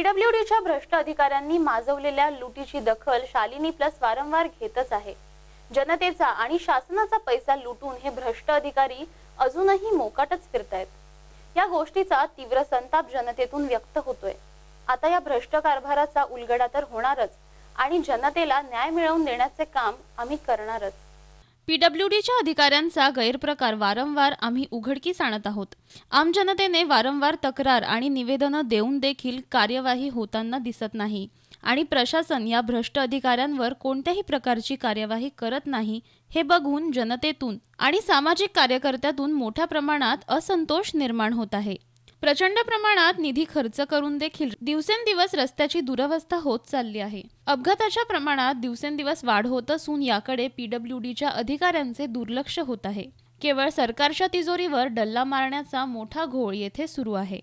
पीडब्ल्यूडीच्या भ्रष्ट अधिकाऱ्यांनी माजवलेल्या लुटीची दखल शालिनी प्लस वारंवार घेतच आहे जनतेचा आणि शासनाचा पैसा लुटून हे भ्रष्ट अधिकारी अजूनही मोकाटच फिरतायत या गोष्टीचा तीव्र संताप जनतेतून व्यक्त होतोय आता या भ्रष्ट कारभाराचा उलगडा तर होणारच आणि जनतेला न्याय मिळवून देण्याचे काम आम्ही करणारच पीडब्ल्यूडीच्या अधिकाऱ्यांचा गैरप्रकार वारंवार आम्ही उघडकीस आणत आहोत आम जनतेने वारंवार तक्रार आणि निवेदनं देऊन देखील कार्यवाही होताना दिसत नाही आणि प्रशासन या भ्रष्ट अधिकाऱ्यांवर कोणत्याही प्रकारची कार्यवाही करत नाही हे बघून जनतेतून आणि सामाजिक कार्यकर्त्यातून मोठ्या प्रमाणात असंतोष निर्माण होत आहे प्रचंड प्रमाणात निधी खर्च करून देखील दिवसेंदिवस रस्त्याची दुरवस्था होत चालली आहे अपघाताच्या प्रमाणात दिवसेंदिवस वाढ होत असून याकडे पीडब्ल्यूडीच्या अधिकाऱ्यांचे दुर्लक्ष होत आहे केवळ सरकारच्या तिजोरीवर डल्ला मारण्याचा मोठा घोळ येथे सुरू आहे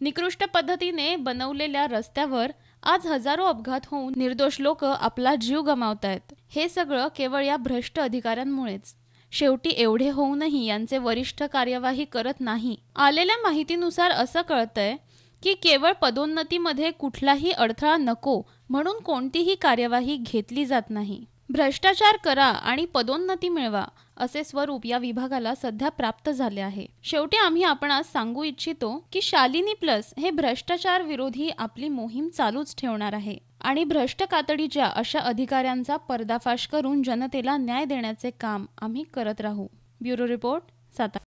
निकृष्ट पद्धतीने बनवलेल्या रस्त्यावर आज हजारो अपघात होऊन निर्दोष लोक आपला जीव गमावतायत हे सगळं केवळ या भ्रष्ट अधिकाऱ्यांमुळेच शेवटी एवढे होऊनही यांचे वरिष्ठ कार्यवाही करत नाही आलेल्या माहितीनुसार असं कळतंय की केवळ पदोन्नतीमध्ये कुठलाही अडथळा नको म्हणून कोणतीही कार्यवाही घेतली जात नाही भ्रष्टाचार करा आणि पदोन्नती मिळवा असे स्वरूप या विभागाला सध्या प्राप्त झाले आहे शेवटी आम्ही आपणास सांगू इच्छितो की शालिनी प्लस हे भ्रष्टाचार विरोधी आपली मोहीम चालूच ठेवणार आहे आणि भ्रष्ट कातडीच्या अशा अधिकाऱ्यांचा पर्दाफाश करून जनतेला न्याय देण्याचे काम आम्ही करत राहू ब्युरो रिपोर्ट सातारा